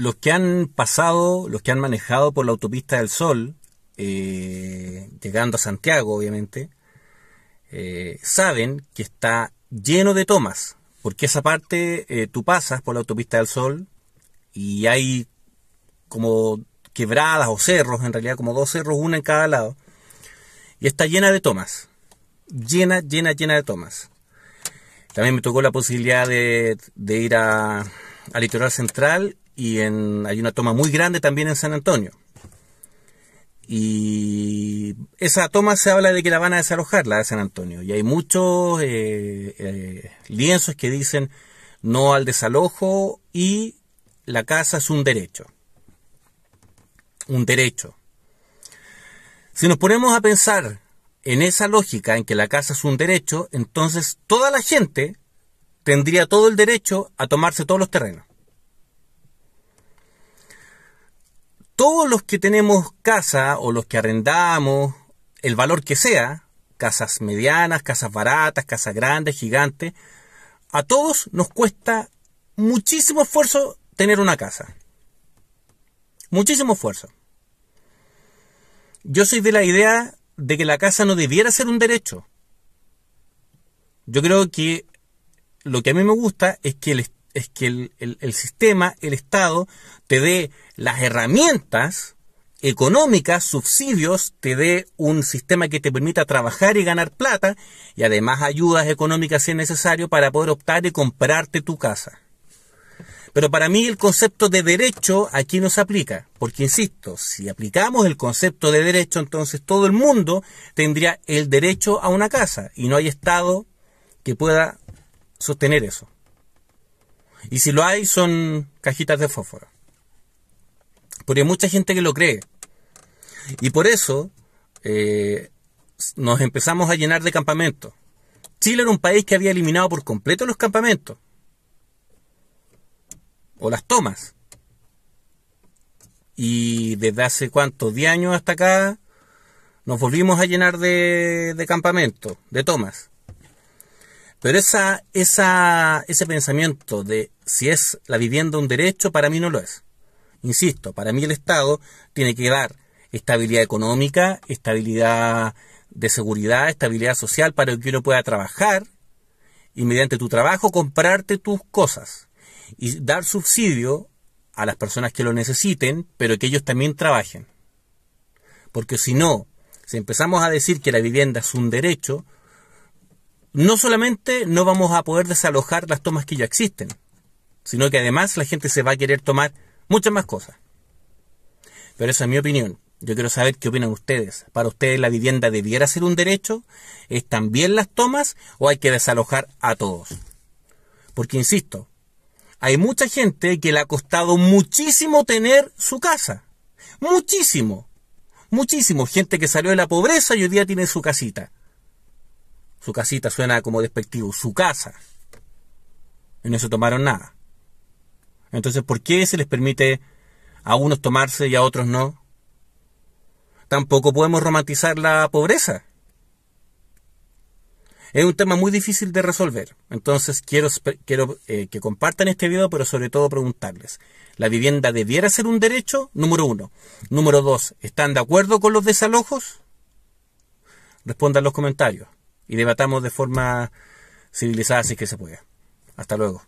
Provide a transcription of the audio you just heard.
los que han pasado, los que han manejado por la autopista del Sol, eh, llegando a Santiago, obviamente, eh, saben que está lleno de tomas, porque esa parte eh, tú pasas por la autopista del Sol y hay como quebradas o cerros, en realidad como dos cerros, una en cada lado, y está llena de tomas, llena, llena, llena de tomas. También me tocó la posibilidad de, de ir a, al litoral central y en, hay una toma muy grande también en San Antonio. Y esa toma se habla de que la van a desalojar, la de San Antonio. Y hay muchos eh, eh, lienzos que dicen no al desalojo y la casa es un derecho. Un derecho. Si nos ponemos a pensar en esa lógica en que la casa es un derecho, entonces toda la gente tendría todo el derecho a tomarse todos los terrenos. todos los que tenemos casa o los que arrendamos, el valor que sea, casas medianas, casas baratas, casas grandes, gigantes, a todos nos cuesta muchísimo esfuerzo tener una casa. Muchísimo esfuerzo. Yo soy de la idea de que la casa no debiera ser un derecho. Yo creo que lo que a mí me gusta es que el Estado es que el, sistema, el Estado, te dé las herramientas económicas, subsidios, te dé un sistema que te permita trabajar y ganar plata y además ayudas económicas si es necesario para poder optar y comprarte tu casa. Pero para mí el concepto de derecho aquí no se aplica, porque insisto, si aplicamos el concepto de derecho, entonces todo el mundo tendría el derecho a una casa y no hay Estado que pueda sostener eso. Y si lo hay, son cajitas de fósforo. Porque hay mucha gente que lo cree. Y por eso eh, nos empezamos a llenar de campamentos. Chile era un país que había eliminado por completo los campamentos. O las tomas. Y desde hace cuántos, 10 años hasta acá, nos volvimos a llenar de, de campamentos, de tomas. Pero esa, ese pensamiento de si es la vivienda un derecho, para mí no lo es. Insisto, para mí el Estado tiene que dar estabilidad económica, estabilidad de seguridad, estabilidad social para que uno pueda trabajar y mediante tu trabajo comprarte tus cosas y dar subsidio a las personas que lo necesiten, pero que ellos también trabajen. Porque si no, si empezamos a decir que la vivienda es un derecho, no solamente no vamos a poder desalojar las tomas que ya existen, sino que además la gente se va a querer tomar muchas más cosas. Pero esa es mi opinión. Yo quiero saber qué opinan ustedes. ¿Para ustedes la vivienda debiera ser un derecho? ¿Están bien las tomas o hay que desalojar a todos? Porque, insisto, hay mucha gente que le ha costado muchísimo tener su casa. Muchísimo. Muchísimo. Gente que salió de la pobreza y hoy día tiene su casita. Su casita suena como despectivo, su casa. Y no se tomaron nada. Entonces, ¿por qué se les permite a unos tomarse y a otros no? Tampoco podemos romantizar la pobreza. Es un tema muy difícil de resolver. Entonces, quiero, quiero eh, que compartan este video, pero sobre todo preguntarles. ¿La vivienda debiera ser un derecho? Número uno. Número dos, ¿están de acuerdo con los desalojos? Respondan los comentarios y debatamos de forma civilizada si es que se puede. Hasta luego.